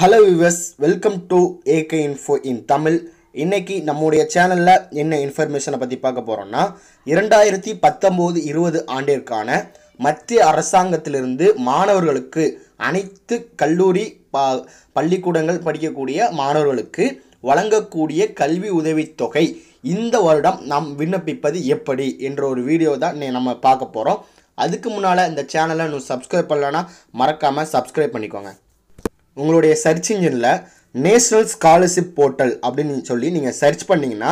hello viewers welcome to AK info in Tamil இன்றைக்கி நம்முடைய சேனலில் என்ன இன்ஃபர்மேஷனை பற்றி பார்க்க போகிறோன்னா இரண்டாயிரத்தி பத்தொம்போது இருபது ஆண்டிற்கான மத்திய அரசாங்கத்திலிருந்து மாணவர்களுக்கு அனைத்து கல்லூரி பா பள்ளிக்கூடங்கள் படிக்கக்கூடிய மாணவர்களுக்கு வழங்கக்கூடிய கல்வி உதவித்தொகை இந்த வருடம் நாம் விண்ணப்பிப்பது எப்படி என்ற ஒரு வீடியோ தான் நம்ம பார்க்க போகிறோம் அதுக்கு முன்னால் இந்த சேனலை இன்னும் சப்ஸ்கிரைப் பண்ணலன்னா மறக்காமல் சப்ஸ்கிரைப் பண்ணிக்கோங்க உங்களுடைய சர்ச் இன்ஜினில் நேஷ்னல் ஸ்காலர்ஷிப் போர்ட்டல் அப்படின்னு சொல்லி நீங்கள் சர்ச் பண்ணிங்கன்னா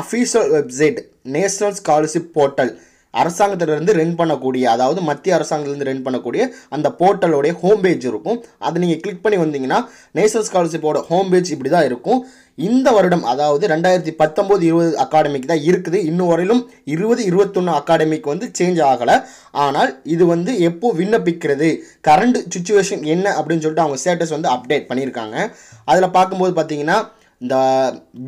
official website national scholarship portal அரசாங்கத்திலிருந்து ரன் பண்ணக்கூடிய அதாவது மத்திய அரசாங்கத்திலிருந்து ரன் பண்ணக்கூடிய அந்த போர்ட்டலோடைய ஹோம் பேஜ் இருக்கும் அதை நீங்கள் கிளிக் பண்ணி வந்தீங்கன்னா நேஷனல் ஸ்காலர்ஷிப்போட ஹோம் பேஜ் இப்படி தான் இருக்கும் இந்த வருடம் அதாவது ரெண்டாயிரத்தி பத்தொம்போது இருபது அகாடமிக்கு தான் இருக்குது இன்னும் வரையிலும் இருபது இருபத்தொன்று அகாடமிக்கு வந்து சேஞ்ச் ஆகலை ஆனால் இது வந்து எப்போ விண்ணப்பிக்கிறது கரண்ட் சுச்சுவேஷன் என்ன அப்படின்னு சொல்லிட்டு அவங்க ஸ்டேட்டஸ் வந்து அப்டேட் பண்ணியிருக்காங்க அதில் பார்க்கும்போது பார்த்தீங்கன்னா இந்த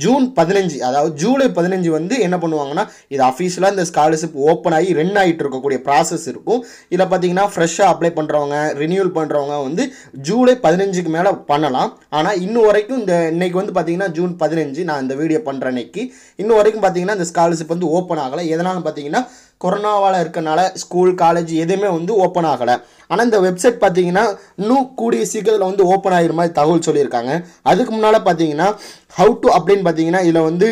ஜூன் பதினஞ்சு அதாவது ஜூலை பதினஞ்சு வந்து என்ன பண்ணுவாங்கன்னா இது அஃபீஷியலாக இந்த ஸ்காலர்ஷிப் ஓப்பன் ஆகி ரன் ஆகிட்டு இருக்கக்கூடிய ப்ராசஸ் இருக்கும் இதில் பார்த்தீங்கன்னா ஃப்ரெஷ்ஷாக அப்ளை பண்ணுறவங்க ரினியூல் பண்ணுறவங்க வந்து ஜூலை பதினஞ்சுக்கு மேலே பண்ணலாம் ஆனால் இன்னும் வரைக்கும் இந்த இன்னைக்கு வந்து பார்த்தீங்கன்னா ஜூன் பதினஞ்சு நான் இந்த வீடியோ பண்ணுற அன்னைக்கு இன்னும் வரைக்கும் பார்த்தீங்கன்னா இந்த ஸ்காலர்ஷிப் வந்து ஓப்பன் ஆகலை எதனால் பார்த்தீங்கன்னா கொரோனாவால் இருக்கனால ஸ்கூல் காலேஜ் எதுவுமே வந்து ஓப்பன் ஆகலை ஆனால் இந்த வெப்சைட் பார்த்தீங்கன்னா இன்னும் கூடிய சீக்கிரத்தில் வந்து ஓப்பன் ஆகிற மாதிரி தகவல் சொல்லியிருக்காங்க அதுக்கு முன்னால் பார்த்தீங்கன்னா ஹவு டு அப்படின்னு பார்த்தீங்கன்னா இதில் வந்து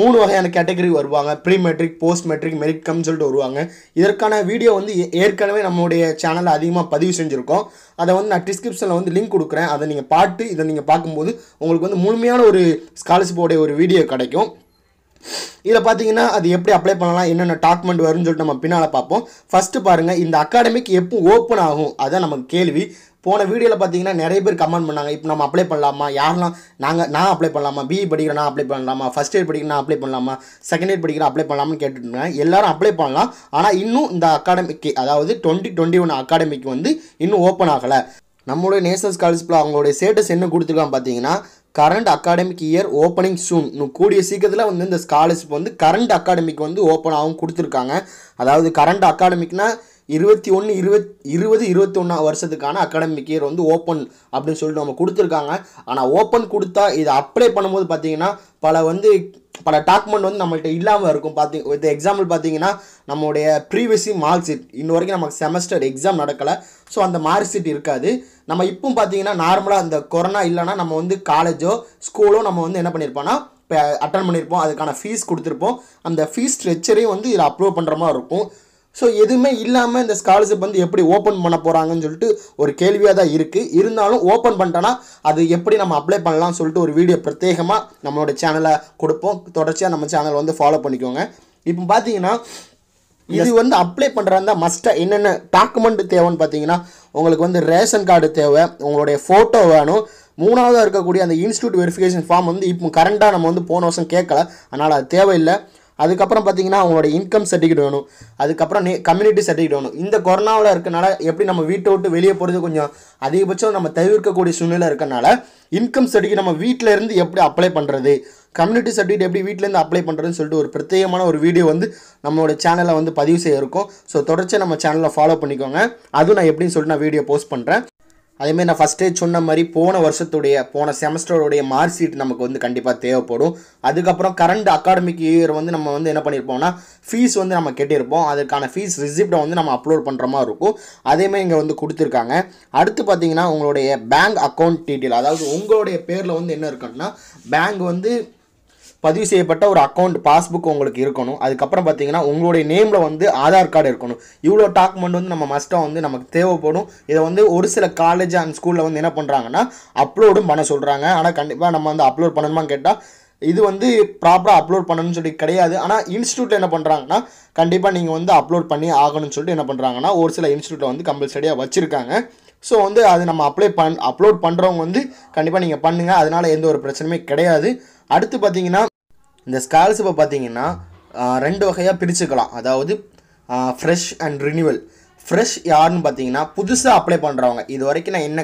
மூணு வகையான கேட்டகரி வருவாங்க pre matric post matric merit cum சொல்லிட்டு வருவாங்க இதற்கான வீடியோ வந்து ஏற்கனவே நம்மளுடைய சேனலில் அதிகமாக பதிவு செஞ்சுருக்கோம் அதை வந்து நான் டிஸ்கிரிப்ஷனில் வந்து லிங்க் கொடுக்குறேன் அதை நீங்கள் பாட்டு இதை நீங்கள் பார்க்கும்போது உங்களுக்கு வந்து முழுமையான ஒரு ஸ்காலர்ஷிப்போடைய ஒரு வீடியோ கிடைக்கும் இதில் பார்த்தீங்கன்னா அது எப்படி அப்ளை பண்ணலாம் என்னென்ன டாக்குமெண்ட் வரும்னு சொல்லிட்டு நம்ம பின்னால் பார்ப்போம் ஃபஸ்ட்டு பாருங்கள் இந்த அகாடமிக் எப்போ ஓப்பன் ஆகும் அதான் நமக்கு கேள்வி போன வீடியோவில் பார்த்தீங்கன்னா நிறைய பேர் கமெண்ட் பண்ணாங்க இப்போ நம்ம அப்ளை பண்ணலாமா யாரெல்லாம் நாங்கள் நான் அப்ளை பண்ணலாமா பிஇ படிக்கிற நான் அப்ளை பண்ணலாமா ஃபஸ்ட் இயர் படிக்கிற நான் அப்ளை பண்ணலாமா செகண்ட் இயர் படிக்கிற அப்ளை பண்ணலாம்னு கேட்டுருந்தாங்க எல்லாரும் அப்ளை பண்ணலாம் ஆனால் இன்னும் இந்த அகாடமிக்கு அதாவது டுவெண்ட்டி டுவெண்ட்டி ஒன் அகாடமிக்கு வந்து இன்னும் ஓப்பன் ஆகலை நம்மளுடைய நேஷனல் ஸ்காலர்ஷிப்பில் அவங்களுடைய ஸ்டேட்டஸ் என்ன கொடுத்துருக்கான்னு பார்த்தீங்கன்னா current academic year opening soon கூடிய சீக்கிரத்தில் வந்து இந்த ஸ்காலர்ஷிப் வந்து கரண்ட் அகாடமிக் வந்து ஓப்பன் ஆகும் கொடுத்துருக்காங்க அதாவது கரண்ட் அகாடமிக்னால் இருபத்தி ஒன்று இருபத் இருபது இருபத்தொன்னா வருஷத்துக்கான அகாடமிக் இயர் வந்து ஓப்பன் அப்படின்னு சொல்லிட்டு நம்ம கொடுத்துருக்காங்க ஆனால் ஓப்பன் கொடுத்தா இதை அப்ளை பண்ணும்போது பார்த்தீங்கன்னா பல வந்து பல டாக்குமெண்ட் வந்து நம்மள்கிட்ட இல்லாமல் இருக்கும் பார்த்தி வித் எக்ஸாம்பிள் பார்த்தீங்கன்னா நம்மளுடைய ப்ரீவியஸி மார்க் ஷீட் இன்ன வரைக்கும் நமக்கு செமஸ்டர் எக்ஸாம் நடக்கலை ஸோ அந்த மார்க் ஷீட் இருக்காது நம்ம இப்போ பார்த்தீங்கன்னா நார்மலாக அந்த கொரோனா இல்லைனா நம்ம வந்து காலேஜோ ஸ்கூலோ நம்ம வந்து என்ன பண்ணியிருப்போம்னா இப்போ அட்டன் பண்ணியிருப்போம் அதுக்கான ஃபீஸ் கொடுத்துருப்போம் அந்த ஃபீஸ் ஸ்ட்ரெச்சரையும் வந்து இதில் அப்ரூவ் பண்ணுற மாதிரி இருக்கும் ஸோ எதுவுமே இல்லாமல் இந்த ஸ்காலர்ஷிப் வந்து எப்படி ஓப்பன் பண்ண போகிறாங்கன்னு சொல்லிட்டு ஒரு கேள்வியாக தான் இருக்குது இருந்தாலும் ஓப்பன் பண்ணிட்டோன்னா அது எப்படி நம்ம அப்ளை பண்ணலாம்னு சொல்லிட்டு ஒரு வீடியோ பிரத்யேகமாக நம்மளோட சேனலை கொடுப்போம் தொடர்ச்சியாக நம்ம சேனல் வந்து ஃபாலோ பண்ணிக்கோங்க இப்போ பார்த்தீங்கன்னா இது வந்து அப்ளை பண்ணுறாங்க மஸ்ட்டாக என்னென்ன டாக்குமெண்ட் தேவைன்னு பார்த்தீங்கன்னா உங்களுக்கு வந்து ரேஷன் கார்டு தேவை உங்களுடைய ஃபோட்டோ வேணும் மூணாவதாக இருக்கக்கூடிய அந்த இன்ஸ்டியூட் வெரிஃபிகேஷன் ஃபார்ம் வந்து இப்போ கரண்ட்டாக நம்ம வந்து போன வருஷம் கேட்கல அதனால் அது தேவையில்லை அதுக்கப்புறம் பார்த்தீங்கன்னா அவங்களோட இன்கம் சர்டிஃபிகேட் வேணும் அதுக்கப்புறம் கம்யூனிட்டி சர்டிஃபிகேட் வேணும் இந்த கொரோனாவில் இருக்கனால எப்படி நம்ம வீட்டை விட்டு வெளியே போகிறது கொஞ்சம் அதிகபட்சம் நம்ம தவிர்க்கக்கூடிய சூழ்நிலை இருக்கனால இன்கம் சர்டிஃபிகேட் நம்ம வீட்டில் இருந்து எப்படி அப்ளை பண்ணுறது கம்யூனிட்டி சர்டிஃபிகேட் எப்படி வீட்டிலேருந்து அப்ளை பண்ணுறதுன்னு சொல்லிட்டு ஒரு பிரத்யேகமான ஒரு வீடியோ வந்து நம்மளோட சேனலை வந்து பதிவு செய்ய இருக்கும் ஸோ தொடர்ச்சியாக நம்ம சேனலை ஃபாலோ பண்ணிக்கோங்க அதுவும் நான் எப்படின்னு சொல்லிட்டு நான் வீடியோ போஸ்ட் பண்ணுறேன் அதேமாதிரி நான் ஃபஸ்ட்டே சொன்ன மாதிரி போன வருஷத்துடைய போன செமஸ்டருடைய மார்க் ஷீட் நமக்கு வந்து கண்டிப்பாக தேவைப்படும் அதுக்கப்புறம் கரண்ட் அகாடமிக் இயர் வந்து நம்ம வந்து என்ன பண்ணியிருப்போம்னா ஃபீஸ் வந்து நம்ம கெட்டியிருப்போம் அதுக்கான ஃபீஸ் ரிசிப்டை வந்து நம்ம அப்லோட் பண்ணுற மாதிரி இருக்கும் அதேமாதிரி இங்கே வந்து கொடுத்துருக்காங்க அடுத்து பார்த்தீங்கன்னா உங்களுடைய பேங்க் அக்கௌண்ட் டீட்டெயில் அதாவது உங்களுடைய பேரில் வந்து என்ன இருக்குன்னா பேங்க் வந்து பதிவு செய்யப்பட்ட ஒரு அக்கௌண்ட் பாஸ்புக் உங்களுக்கு இருக்கணும் அதுக்கப்புறம் பார்த்தீங்கன்னா உங்களுடைய நேமில் வந்து ஆதார் கார்டு இருக்கணும் இவ்வளோ டாக்குமெண்ட் வந்து நம்ம மஸ்ட்டாக வந்து நமக்கு தேவைப்படும் இதை வந்து ஒரு சில காலேஜ் அண்ட் ஸ்கூலில் வந்து என்ன பண்ணுறாங்கன்னா அப்லோடும் பண்ண சொல்கிறாங்க ஆனால் கண்டிப்பாக நம்ம வந்து அப்லோட் பண்ணணுமா கேட்டால் இது வந்து ப்ராப்பராக அப்லோட் பண்ணணும்னு சொல்லி கிடையாது ஆனால் இன்ஸ்டியூட்டில் என்ன பண்ணுறாங்கன்னா கண்டிப்பாக நீங்கள் வந்து அப்லோட் பண்ணி ஆகணும்னு சொல்லிட்டு என்ன பண்ணுறாங்கன்னா ஒரு சில இன்ஸ்டியூட்டில் வந்து கம்பல்சரியாக வச்சுருக்காங்க ஸோ வந்து அது நம்ம அப்ளை பண் அப்லோட் பண்ணுறவங்க வந்து கண்டிப்பாக நீங்கள் பண்ணுங்கள் அதனால் எந்த ஒரு பிரச்சனையுமே கிடையாது அடுத்து பார்த்தீங்கன்னா இந்த ஸ்காலர்ஷிப்பை பார்த்தீங்கன்னா ரெண்டு வகையாக பிரிச்சுக்கலாம் அதாவது ஃப்ரெஷ் அண்ட் ரினியூவல் ஃப்ரெஷ் யாருன்னு பார்த்தீங்கன்னா புதுசாக அப்ளை பண்ணுறவங்க இது வரைக்கும் நான் என்ன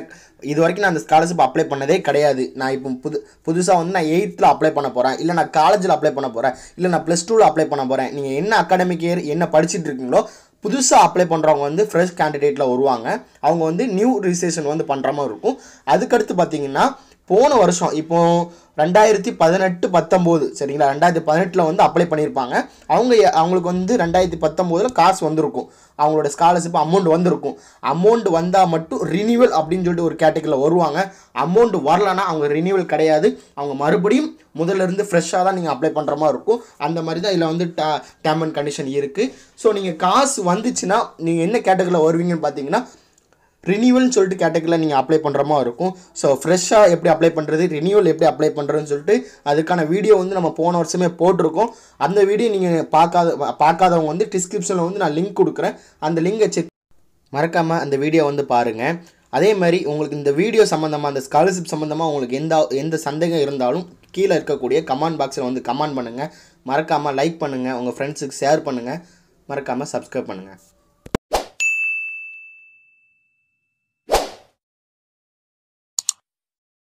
இது வரைக்கும் நான் அந்த ஸ்காலர்ஷிப் அப்ளை பண்ணதே கிடையாது நான் இப்போ புது புதுசாக வந்து நான் எயித்தில் அப்ளை பண்ண போகிறேன் இல்லை நான் காலேஜில் அப்ளை பண்ண போகிறேன் இல்லை நான் ப்ளஸ் டூவில் அப்ளை பண்ண போகிறேன் நீங்கள் என்ன அகாடமிக் இயர் என்ன படிச்சுட்டு இருக்கீங்களோ புதுசாக அப்ளை பண்ணுறவங்க வந்து ஃப்ரெஷ் கேண்டிடேட்டில் வருவாங்க அவங்க வந்து நியூ ரிஜிஸ்ட்ரேஷன் வந்து பண்ணுற மாதிரி இருக்கும் அதுக்கடுத்து பார்த்தீங்கன்னா போன வருஷம் இப்போ ரெண்டாயிரத்தி பதினெட்டு பத்தொம்போது சரிங்களா ரெண்டாயிரத்தி பதினெட்டில் வந்து அப்ளை பண்ணியிருப்பாங்க அவங்க அவங்களுக்கு வந்து ரெண்டாயிரத்தி பத்தொம்போதில் காசு வந்திருக்கும் அவங்களோட ஸ்காலர்ஷிப் அமௌண்ட் வந்திருக்கும் அமௌண்ட் வந்தால் மட்டும் ரினியூவல் அப்படின்னு சொல்லிட்டு ஒரு கேட்டகரியில் வருவாங்க அமௌண்ட் வரலன்னா அவங்க ரினியூவல் கிடையாது அவங்க மறுபடியும் இருந்து ஃப்ரெஷ்ஷாக தான் நீங்கள் அப்ளை பண்ணுற மாதிரி இருக்கும் அந்த மாதிரி தான் இதில் வந்து டேம் அண்ட் கண்டிஷன் இருக்குது ஸோ நீங்கள் காசு வந்துச்சுன்னா நீங்கள் என்ன கேட்டகரியில் வருவீங்கன்னு பார்த்தீங்கன்னா ரினியூவல்னு சொல்லிட்டு கேட்டகரியில் நீங்கள் அப்ளை பண்ணுற மாதிரி இருக்கும் ஸோ ஃப்ரெஷ்ஷாக எப்படி அப்ளை பண்ணுறது ரினியூவல் எப்படி அப்ளை பண்ணுறதுன்னு சொல்லிட்டு அதுக்கான வீடியோ வந்து நம்ம போன வருஷமே போட்டிருக்கோம் அந்த வீடியோ நீங்கள் பார்க்காத பார்க்காதவங்க வந்து டிஸ்கிரிப்ஷனில் வந்து நான் லிங்க் கொடுக்குறேன் அந்த லிங்கை செக் மறக்காமல் அந்த வீடியோ வந்து பாருங்கள் அதே மாதிரி உங்களுக்கு இந்த வீடியோ சம்மந்தமாக அந்த ஸ்காலர்ஷிப் சம்மந்தமாக உங்களுக்கு எந்த எந்த சந்தேகம் இருந்தாலும் கீழே இருக்கக்கூடிய கமெண்ட் பாக்ஸில் வந்து கமெண்ட் பண்ணுங்கள் மறக்காமல் லைக் பண்ணுங்கள் உங்கள் ஃப்ரெண்ட்ஸுக்கு ஷேர் பண்ணுங்கள் மறக்காமல் சப்ஸ்கிரைப் பண்ணுங்கள்